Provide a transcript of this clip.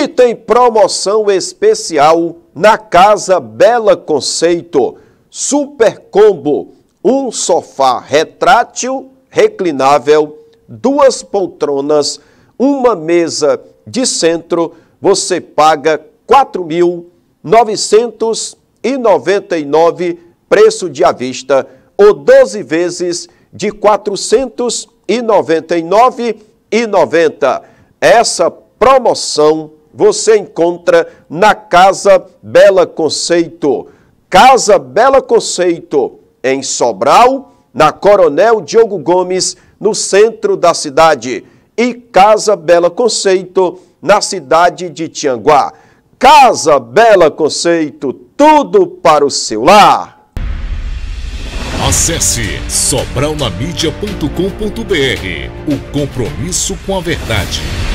E tem promoção especial na Casa Bela Conceito. Super combo, um sofá retrátil, reclinável, duas poltronas, uma mesa de centro, você paga R$ 4.999, preço de à vista, ou 12 vezes de R$ 499,90. Essa promoção você encontra na Casa Bela Conceito. Casa Bela Conceito, em Sobral, na Coronel Diogo Gomes, no centro da cidade. E Casa Bela Conceito, na cidade de Tianguá. Casa Bela Conceito, tudo para o seu lar. Acesse sobralnamídia.com.br. O compromisso com a verdade.